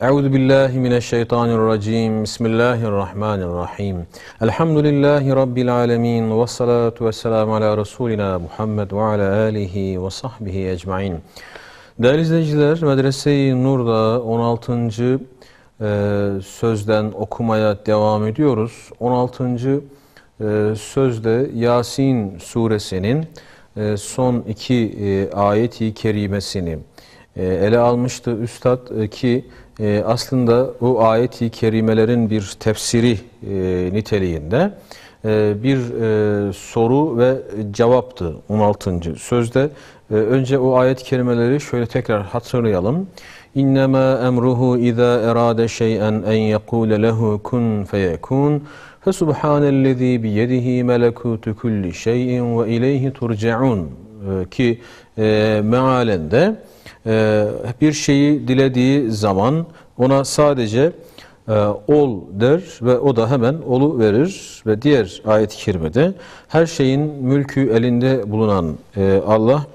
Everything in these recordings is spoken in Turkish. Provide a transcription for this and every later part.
Euzu billahi mineşşeytanirracim. Bismillahirrahmanirrahim. Elhamdülillahi rabbil alamin ve salatu vesselam ala resulina Muhammed ve ala alihi ve sahbihi ecmaîn. Değerli izleyiciler, Medrese-i Nur'da 16. E, sözden okumaya devam ediyoruz. 16. E, sözde Yasin suresinin e, son iki ayeti kerimesini ele almıştı üstad ki e, aslında o ayeti kerimelerin bir tefsiri e, niteliğinde e, bir e, soru ve cevaptı 16. sözde. E, önce o ayet kelimeleri şöyle tekrar hatırlayalım. İnnemâ emruhu izâ erâde şey'en en yekûle lehu kun feyekûn fesubhânellezî biyedihî melekûtu kulli şey'in ve ileyhi turcaun ee, ki e, mealende ee, bir şeyi dilediği zaman ona sadece e, ol der ve o da hemen olu verir ve diğer ayet-i kerimede her şeyin mülkü elinde bulunan e, Allah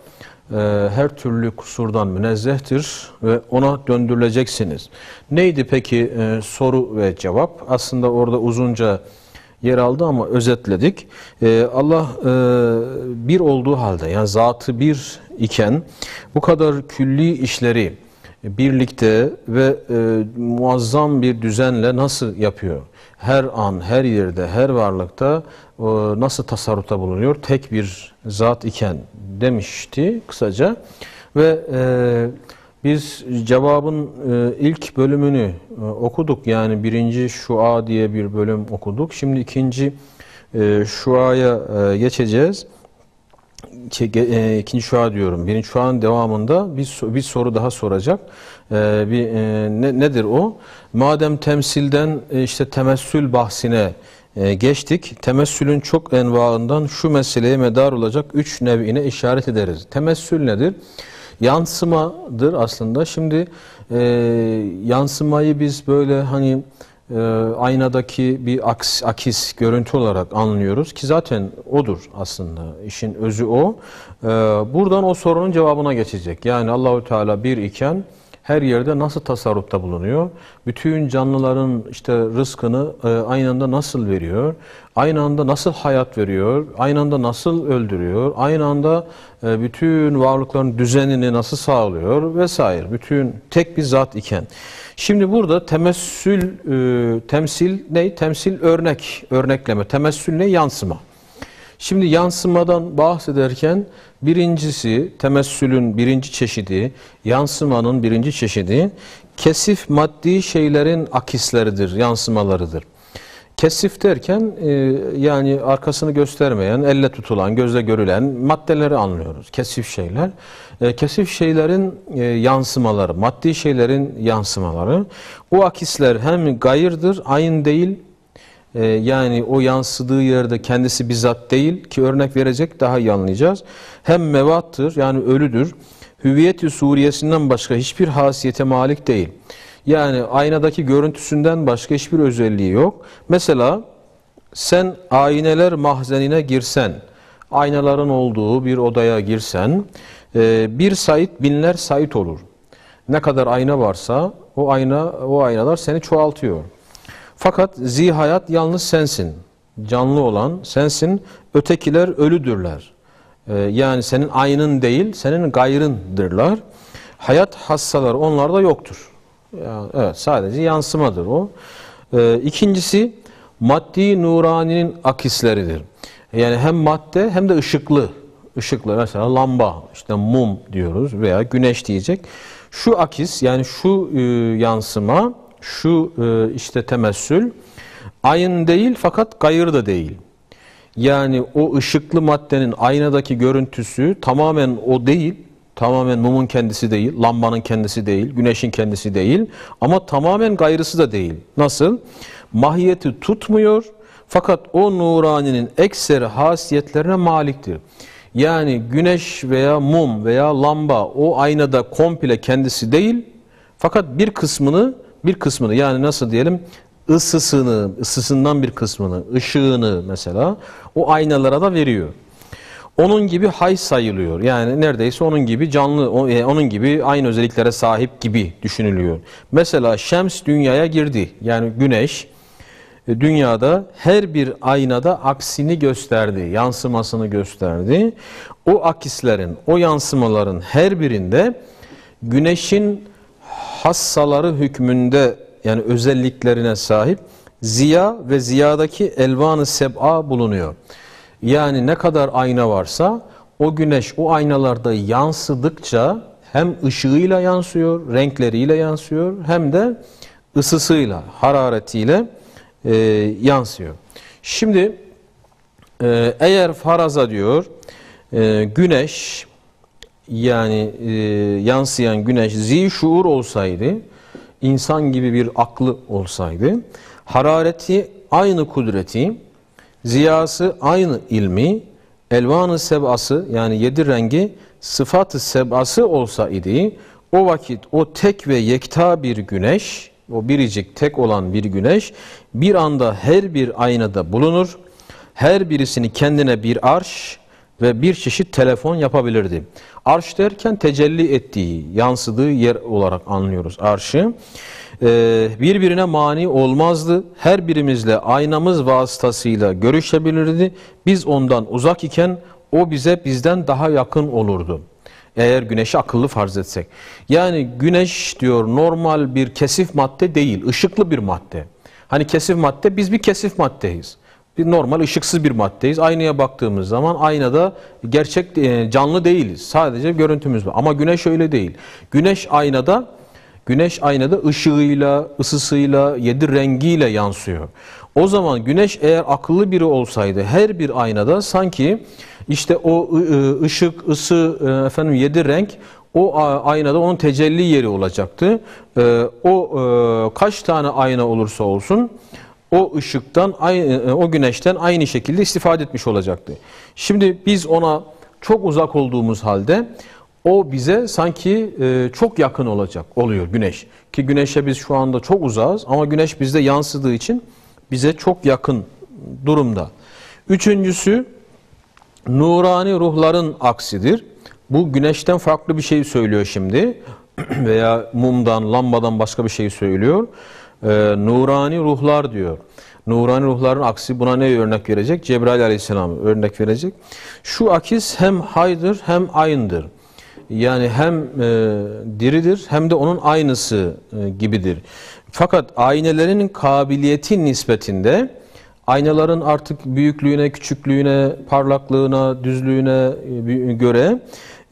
e, her türlü kusurdan münezzehtir ve ona döndürüleceksiniz. Neydi peki soru ve cevap? Aslında orada uzunca yer aldı ama özetledik. Allah bir olduğu halde yani zatı bir iken bu kadar külli işleri birlikte ve e, muazzam bir düzenle nasıl yapıyor? Her an, her yerde, her varlıkta e, nasıl tasarrufta bulunuyor? Tek bir zat iken demişti kısaca. Ve e, biz cevabın e, ilk bölümünü e, okuduk. Yani birinci şua diye bir bölüm okuduk. Şimdi ikinci e, şuaya e, geçeceğiz. E, ikinci şua diyorum. Birinci an devamında bir, bir soru daha soracak. E, bir e, ne, nedir o? Madem temsilden işte temessül bahsine geçtik. Temessülün çok envaından şu meseleye medar olacak üç nevine işaret ederiz. Temessül nedir? Yansımadır aslında. Şimdi yansımayı biz böyle hani e, aynadaki bir aks, akis görüntü olarak anlıyoruz ki zaten odur aslında işin özü o. E, buradan o sorunun cevabına geçecek. Yani Allahü Teala bir iken her yerde nasıl tasarrufta bulunuyor? Bütün canlıların işte rızkını e, aynı anda nasıl veriyor? Aynı anda nasıl hayat veriyor? Aynı anda nasıl öldürüyor? Aynı anda e, bütün varlıkların düzenini nasıl sağlıyor? Vesaire. Bütün tek bir zat iken. Şimdi burada temessül, e, temsil ne? Temsil örnek, örnekleme. Temessül ne? Yansıma. Şimdi yansımadan bahsederken birincisi temessülün birinci çeşidi, yansımanın birinci çeşidi kesif maddi şeylerin akisleridir, yansımalarıdır. Kesif derken e, yani arkasını göstermeyen, elle tutulan, gözle görülen maddeleri anlıyoruz. Kesif şeyler. E, kesif şeylerin e, yansımaları, maddi şeylerin yansımaları. O akisler hem gayırdır, ayın değil, ee, yani o yansıdığı yerde kendisi bizzat değil ki örnek verecek daha iyi anlayacağız. Hem mevattır yani ölüdür. Hüviyeti Suriyesinden başka hiçbir hasiyete malik değil. Yani aynadaki görüntüsünden başka hiçbir özelliği yok. Mesela sen ayneler mahzenine girsen, aynaların olduğu bir odaya girsen, e, bir sayit binler sayit olur. Ne kadar ayna varsa o ayna o aynalar seni çoğaltıyor. Fakat zihayat yalnız sensin. Canlı olan sensin. Ötekiler ölüdürler. Ee, yani senin aynın değil, senin gayrındırlar. Hayat hassalar onlarda yoktur. Yani, evet, sadece yansımadır o. Ee, ikincisi maddi nuraninin akisleridir. Yani hem madde hem de ışıklı. Işıklı mesela lamba, işte mum diyoruz veya güneş diyecek. Şu akis yani şu e, yansıma şu e, işte temessül ayın değil fakat gayır da değil. Yani o ışıklı maddenin aynadaki görüntüsü tamamen o değil. Tamamen mumun kendisi değil, lambanın kendisi değil, güneşin kendisi değil ama tamamen gayrısı da değil. Nasıl? Mahiyeti tutmuyor fakat o nuraninin ekseri hasiyetlerine maliktir. Yani güneş veya mum veya lamba o aynada komple kendisi değil fakat bir kısmını bir kısmını yani nasıl diyelim ısısını, ısısından bir kısmını, ışığını mesela o aynalara da veriyor. Onun gibi hay sayılıyor. Yani neredeyse onun gibi canlı, e, onun gibi aynı özelliklere sahip gibi düşünülüyor. Mesela Şems dünyaya girdi. Yani güneş e, dünyada her bir aynada aksini gösterdi, yansımasını gösterdi. O akislerin, o yansımaların her birinde güneşin hassaları hükmünde yani özelliklerine sahip ziya ve ziyadaki elvanı seb'a bulunuyor. Yani ne kadar ayna varsa o güneş o aynalarda yansıdıkça hem ışığıyla yansıyor, renkleriyle yansıyor hem de ısısıyla, hararetiyle e, yansıyor. Şimdi e, eğer faraza diyor e, güneş yani e, yansıyan güneş zi şuur olsaydı, insan gibi bir aklı olsaydı, harareti aynı kudreti, ziyası aynı ilmi, elvanı sebası yani yedi rengi sıfatı sebası olsaydı, o vakit o tek ve yekta bir güneş, o biricik tek olan bir güneş bir anda her bir aynada bulunur. Her birisini kendine bir arş, ve bir çeşit telefon yapabilirdi. Arş derken tecelli ettiği, yansıdığı yer olarak anlıyoruz arşı. Ee, birbirine mani olmazdı. Her birimizle aynamız vasıtasıyla görüşebilirdi. Biz ondan uzak iken o bize bizden daha yakın olurdu. Eğer güneşi akıllı farz etsek. Yani güneş diyor normal bir kesif madde değil, ışıklı bir madde. Hani kesif madde, biz bir kesif maddeyiz bir normal ışıksız bir maddeyiz. Aynaya baktığımız zaman aynada gerçek e, canlı değiliz. Sadece görüntümüz var. Ama güneş öyle değil. Güneş aynada güneş aynada ışığıyla, ısısıyla, yedi rengiyle yansıyor. O zaman güneş eğer akıllı biri olsaydı her bir aynada sanki işte o ışık, ısı, e, efendim yedi renk o aynada onun tecelli yeri olacaktı. E, o kaç tane ayna olursa olsun o ışıktan, e, e, o güneşten aynı şekilde istifade etmiş olacaktı. Şimdi biz ona çok uzak olduğumuz halde o bize sanki e, çok yakın olacak oluyor güneş. Ki güneşe biz şu anda çok uzağız ama güneş bizde yansıdığı için bize çok yakın durumda. Üçüncüsü nurani ruhların aksidir. Bu güneşten farklı bir şey söylüyor şimdi veya mumdan, lambadan başka bir şey söylüyor e, nurani ruhlar diyor. Nurani ruhların aksi buna ne örnek verecek? Cebrail aleyhisselam örnek verecek. Şu akis hem haydır hem aynıdır. Yani hem e, diridir hem de onun aynısı e, gibidir. Fakat aynelerinin kabiliyeti nispetinde aynaların artık büyüklüğüne, küçüklüğüne, parlaklığına, düzlüğüne e, göre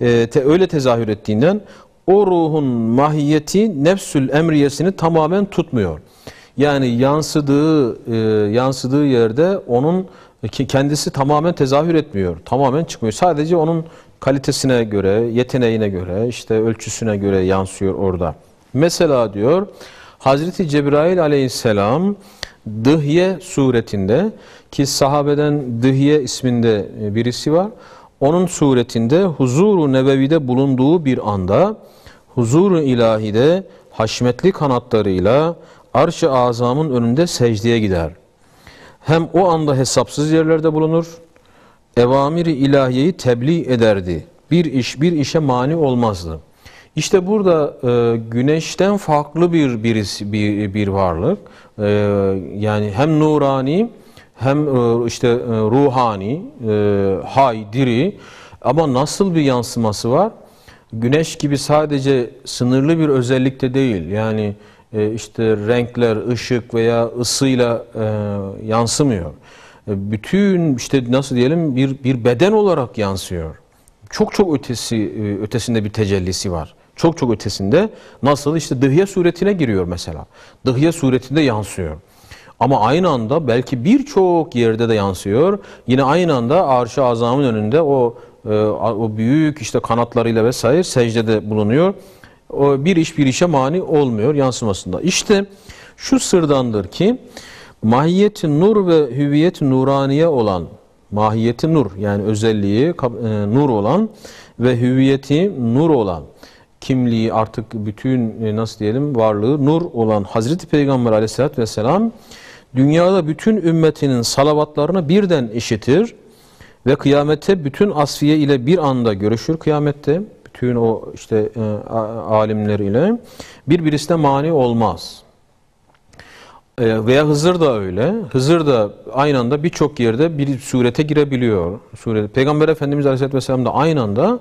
e, te, öyle tezahür ettiğinden o ruhun mahiyeti nefsül emriyesini tamamen tutmuyor. Yani yansıdığı e, yansıdığı yerde onun kendisi tamamen tezahür etmiyor. Tamamen çıkmıyor. Sadece onun kalitesine göre, yeteneğine göre, işte ölçüsüne göre yansıyor orada. Mesela diyor Hazreti Cebrail aleyhisselam Dıhye suretinde ki sahabeden Dıhye isminde birisi var onun suretinde huzuru nebevide bulunduğu bir anda huzuru ilahide haşmetli kanatlarıyla arş-ı azamın önünde secdeye gider. Hem o anda hesapsız yerlerde bulunur, evamiri ilahiyeyi tebliğ ederdi. Bir iş bir işe mani olmazdı. İşte burada e, güneşten farklı bir birisi bir, bir varlık. E, yani hem nurani hem e, işte e, ruhani, e, hay, diri ama nasıl bir yansıması var? Güneş gibi sadece sınırlı bir özellikte değil. Yani işte renkler, ışık veya ısıyla yansımıyor. Bütün işte nasıl diyelim bir, bir beden olarak yansıyor. Çok çok ötesi ötesinde bir tecellisi var çok çok ötesinde nasıl işte dıhye suretine giriyor mesela. Dıhye suretinde yansıyor. Ama aynı anda belki birçok yerde de yansıyor. Yine aynı anda arş-ı azamın önünde o e, o büyük işte kanatlarıyla vesaire secdede bulunuyor. O bir iş bir işe mani olmuyor yansımasında. İşte şu sırdandır ki mahiyeti nur ve hüviyet nuraniye olan mahiyeti nur yani özelliği e, nur olan ve hüviyeti nur olan kimliği artık bütün e, nasıl diyelim varlığı nur olan Hazreti Peygamber aleyhissalatü vesselam dünyada bütün ümmetinin salavatlarını birden işitir ve kıyamette bütün asfiye ile bir anda görüşür kıyamette bütün o işte e, alimler ile birbirine mani olmaz. E, veya Hızır da öyle. Hızır da aynı anda birçok yerde bir surete girebiliyor. Surete. Peygamber Efendimiz Aleyhisselatü Vesselam da aynı anda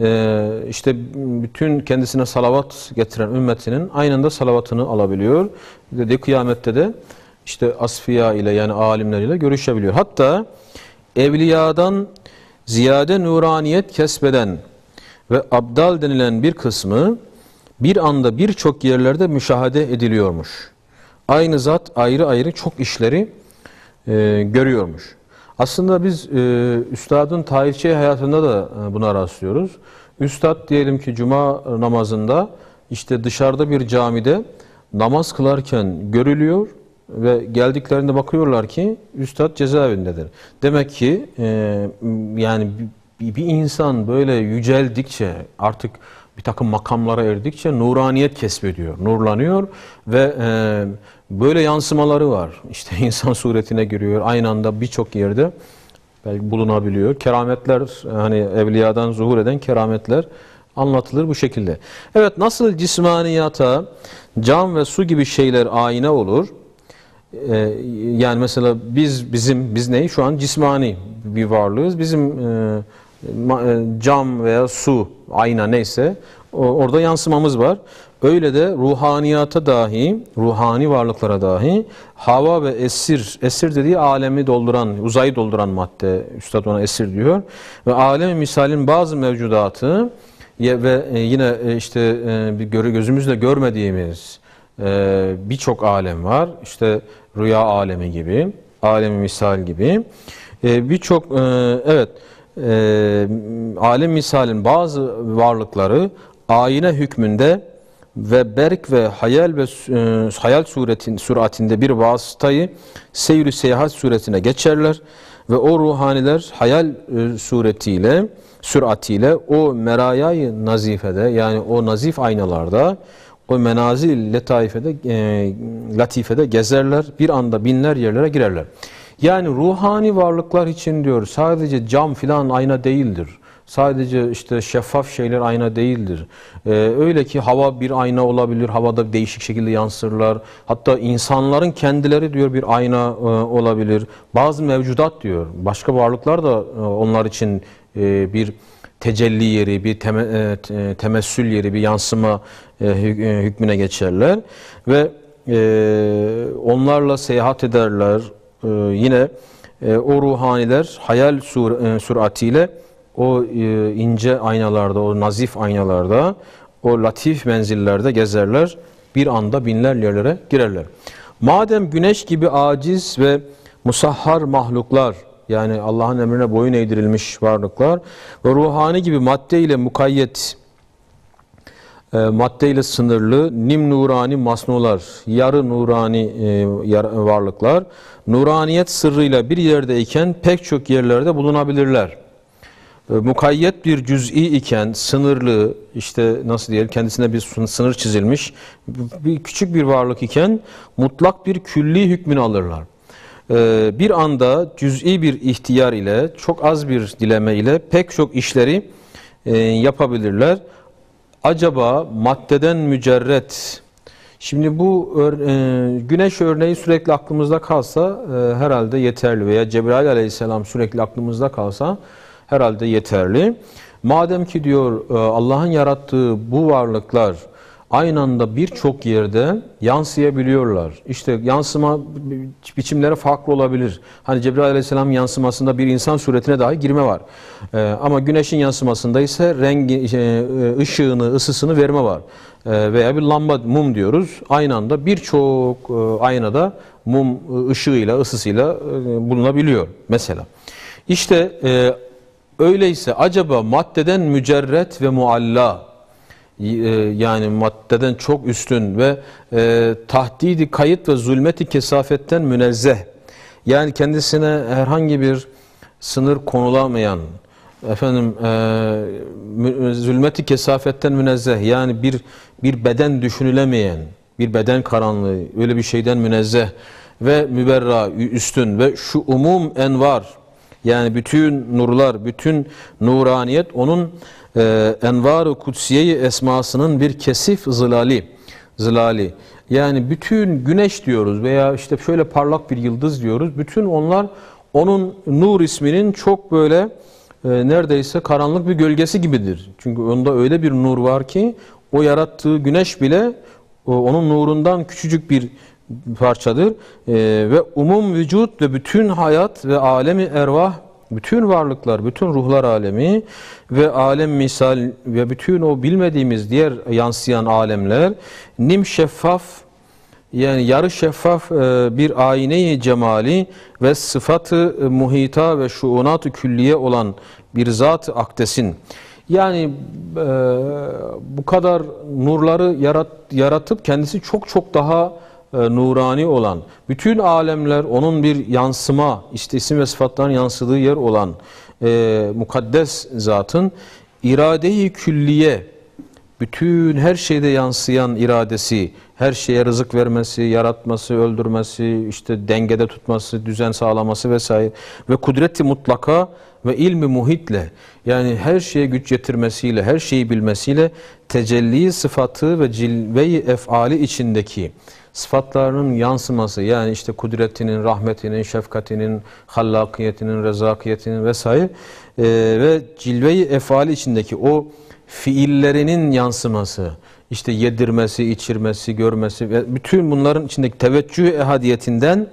e, işte bütün kendisine salavat getiren ümmetinin aynı anda salavatını alabiliyor. Dedi kıyamette de işte asfiya ile yani alimler ile görüşebiliyor. Hatta evliyadan ziyade nuraniyet kesbeden ve abdal denilen bir kısmı bir anda birçok yerlerde müşahede ediliyormuş aynı zat ayrı ayrı çok işleri e, görüyormuş. Aslında biz e, üstadın tarihçi hayatında da e, buna rastlıyoruz. Üstad diyelim ki cuma namazında işte dışarıda bir camide namaz kılarken görülüyor ve geldiklerinde bakıyorlar ki üstad cezaevindedir. Demek ki e, yani bir insan böyle yüceldikçe artık bir takım makamlara erdikçe nuraniyet kesbediyor, nurlanıyor ve e, böyle yansımaları var. İşte insan suretine giriyor, aynı anda birçok yerde belki bulunabiliyor. Kerametler, e, hani evliyadan zuhur eden kerametler anlatılır bu şekilde. Evet, nasıl cismaniyata cam ve su gibi şeyler ayna olur? Ee, yani mesela biz bizim biz ne? Şu an cismani bir varlığız. Bizim e, e, cam veya su, ayna neyse orada yansımamız var. Öyle de ruhaniyata dahi, ruhani varlıklara dahi hava ve esir, esir dediği alemi dolduran, uzayı dolduran madde, Üstad ona esir diyor. Ve alemi misalin bazı mevcudatı ve e, yine e, işte gözümüzle görmediğimiz birçok alem var. İşte rüya alemi gibi, alemi misal gibi. Birçok, evet e, ee, alem misalin bazı varlıkları ayine hükmünde ve berk ve hayal ve e, hayal suretin suratinde bir vasıtayı seyri seyahat suretine geçerler ve o ruhaniler hayal e, suretiyle süratiyle o merayayı nazifede yani o nazif aynalarda o menazil letaifede e, latifede gezerler bir anda binler yerlere girerler. Yani ruhani varlıklar için diyor sadece cam filan ayna değildir. Sadece işte şeffaf şeyler ayna değildir. Ee, öyle ki hava bir ayna olabilir, havada değişik şekilde yansırlar. Hatta insanların kendileri diyor bir ayna e, olabilir. Bazı mevcudat diyor, başka varlıklar da e, onlar için e, bir tecelli yeri, bir teme, e, temessül yeri, bir yansıma e, e, hükmüne geçerler. Ve e, onlarla seyahat ederler, e, yine e, o ruhaniler hayal sur, e, suratiyle o e, ince aynalarda, o nazif aynalarda, o latif menzillerde gezerler. Bir anda binler yerlere girerler. Madem güneş gibi aciz ve musahhar mahluklar yani Allah'ın emrine boyun eğdirilmiş varlıklar ve ruhani gibi madde ile mukayyet e, maddeyle sınırlı nim nurani masnular, yarı nurani e, varlıklar nuraniyet sırrıyla bir yerde iken pek çok yerlerde bulunabilirler. Ee, mukayyet bir cüz'i iken sınırlı işte nasıl diyelim kendisine bir sınır çizilmiş bir, küçük bir varlık iken mutlak bir külli hükmünü alırlar ee, bir anda cüz'i bir ihtiyar ile çok az bir dileme ile pek çok işleri e, yapabilirler acaba maddeden mücerret Şimdi bu e, güneş örneği sürekli aklımızda kalsa e, herhalde yeterli veya Cebrail aleyhisselam sürekli aklımızda kalsa herhalde yeterli. Madem ki diyor e, Allah'ın yarattığı bu varlıklar aynı anda birçok yerde yansıyabiliyorlar. İşte yansıma biçimleri farklı olabilir. Hani Cebrail Aleyhisselam yansımasında bir insan suretine dahi girme var. Ee, ama güneşin yansımasında ise rengi, e, e, ışığını, ısısını verme var. Ee, veya bir lamba, mum diyoruz. Aynı anda birçok e, aynada mum ışığıyla, ısısıyla bulunabiliyor mesela. İşte e, öyleyse acaba maddeden mücerret ve mualla ee, yani maddeden çok üstün ve e, tahdidi kayıt ve zulmeti kesafetten münezzeh. Yani kendisine herhangi bir sınır konulamayan, efendim e, zulmeti kesafetten münezzeh yani bir bir beden düşünülemeyen, bir beden karanlığı öyle bir şeyden münezzeh ve müberra üstün ve şu umum envar yani bütün nurlar, bütün nuraniyet onun e, ee, Envar-ı Kutsiye-i Esmasının bir kesif zilali, zilali. Yani bütün güneş diyoruz veya işte şöyle parlak bir yıldız diyoruz. Bütün onlar onun nur isminin çok böyle e, neredeyse karanlık bir gölgesi gibidir. Çünkü onda öyle bir nur var ki o yarattığı güneş bile o, e, onun nurundan küçücük bir parçadır. E, ve umum vücut ve bütün hayat ve alemi ervah bütün varlıklar, bütün ruhlar alemi ve alem misal ve bütün o bilmediğimiz diğer yansıyan alemler nim şeffaf yani yarı şeffaf e, bir ayneyi cemali ve sıfatı e, muhita ve şuunat külliye olan bir zat-ı akdesin. Yani e, bu kadar nurları yarat, yaratıp kendisi çok çok daha e, nurani olan, bütün alemler onun bir yansıma, işte isim ve sıfatların yansıdığı yer olan e, mukaddes zatın iradeyi külliye, bütün her şeyde yansıyan iradesi, her şeye rızık vermesi, yaratması, öldürmesi, işte dengede tutması, düzen sağlaması vesaire ve kudreti mutlaka ve ilmi muhitle yani her şeye güç yetirmesiyle, her şeyi bilmesiyle tecelli sıfatı ve cilve-i efali içindeki sıfatlarının yansıması yani işte kudretinin, rahmetinin, şefkatinin, hallakiyetinin, rezakiyetinin vesaire e, ve cilve-i efali içindeki o fiillerinin yansıması, işte yedirmesi, içirmesi, görmesi ve bütün bunların içindeki teveccüh ehadiyetinden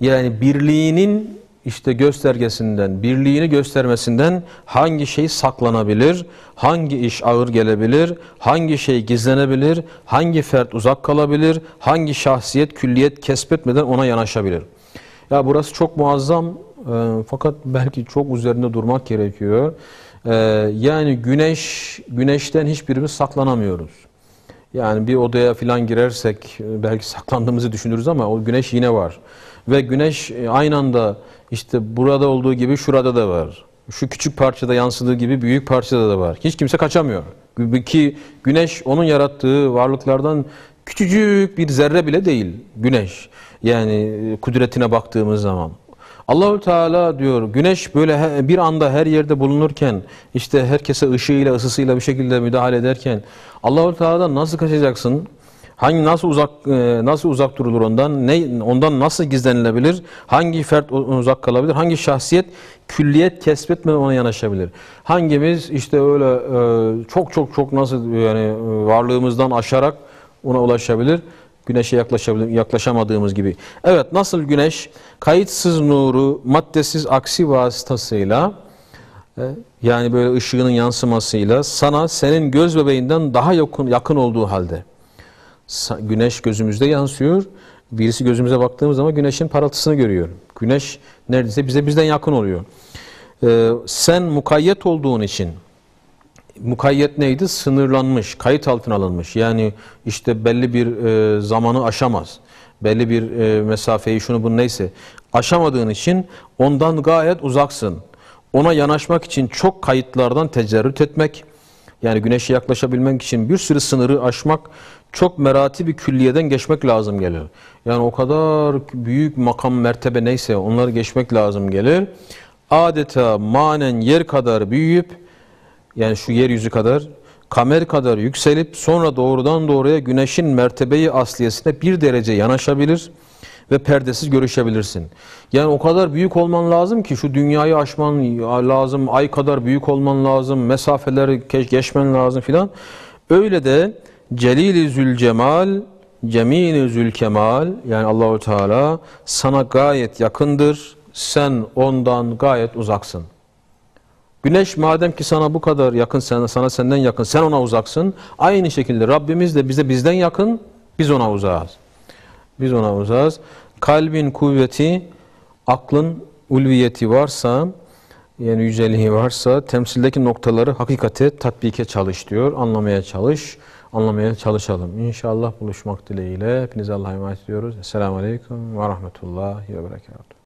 yani birliğinin işte göstergesinden, birliğini göstermesinden hangi şey saklanabilir, hangi iş ağır gelebilir, hangi şey gizlenebilir, hangi fert uzak kalabilir, hangi şahsiyet külliyet kesbetmeden ona yanaşabilir. Ya burası çok muazzam e, fakat belki çok üzerinde durmak gerekiyor. E, yani güneş güneşten hiçbirimiz saklanamıyoruz. Yani bir odaya filan girersek e, belki saklandığımızı düşünürüz ama o güneş yine var. Ve güneş e, aynı anda işte burada olduğu gibi şurada da var. Şu küçük parçada yansıdığı gibi büyük parçada da var. Hiç kimse kaçamıyor. Ki güneş onun yarattığı varlıklardan küçücük bir zerre bile değil güneş. Yani e, kudretine baktığımız zaman. Allahü Teala diyor güneş böyle bir anda her yerde bulunurken işte herkese ışığıyla ısısıyla bir şekilde müdahale ederken Allahü Teala'dan nasıl kaçacaksın? Hangi nasıl uzak e, nasıl uzak durulur ondan? Ne ondan nasıl gizlenilebilir? Hangi fert uzak kalabilir? Hangi şahsiyet külliyet kesbetmeden ona yanaşabilir? Hangimiz işte öyle e, çok çok çok nasıl yani e, varlığımızdan aşarak ona ulaşabilir? Güneşe yaklaşabilir, yaklaşamadığımız gibi. Evet nasıl güneş kayıtsız nuru maddesiz aksi vasıtasıyla yani böyle ışığının yansımasıyla sana senin göz bebeğinden daha yakın, yakın olduğu halde Güneş gözümüzde yansıyor. Birisi gözümüze baktığımız zaman güneşin parıltısını görüyor. Güneş neredeyse bize bizden yakın oluyor. Ee, sen mukayyet olduğun için mukayyet neydi? Sınırlanmış, kayıt altına alınmış. Yani işte belli bir e, zamanı aşamaz. Belli bir e, mesafeyi şunu bunu neyse aşamadığın için ondan gayet uzaksın. Ona yanaşmak için çok kayıtlardan tecerrüt etmek, yani güneşe yaklaşabilmek için bir sürü sınırı aşmak çok merati bir külliyeden geçmek lazım gelir. Yani o kadar büyük makam mertebe neyse onları geçmek lazım gelir. Adeta manen yer kadar büyüyüp yani şu yeryüzü kadar kamer kadar yükselip sonra doğrudan doğruya güneşin mertebeyi asliyesine bir derece yanaşabilir ve perdesiz görüşebilirsin. Yani o kadar büyük olman lazım ki şu dünyayı aşman lazım, ay kadar büyük olman lazım, mesafeleri geçmen lazım filan. Öyle de Celil-i Zülcemal, Cemil-i Zülkemal yani Allahu Teala sana gayet yakındır. Sen ondan gayet uzaksın. Güneş madem ki sana bu kadar yakın, sana, sana senden yakın, sen ona uzaksın. Aynı şekilde Rabbimiz de bize bizden yakın, biz ona uzağız. Biz ona uzağız. Kalbin kuvveti, aklın ulviyeti varsa, yani yüceliği varsa temsildeki noktaları hakikate tatbike çalış diyor. Anlamaya çalış, anlamaya çalışalım. İnşallah buluşmak dileğiyle. Hepinize Allah'a emanet ediyoruz. Esselamu Aleyküm ve Rahmetullahi ve Berekatuhu.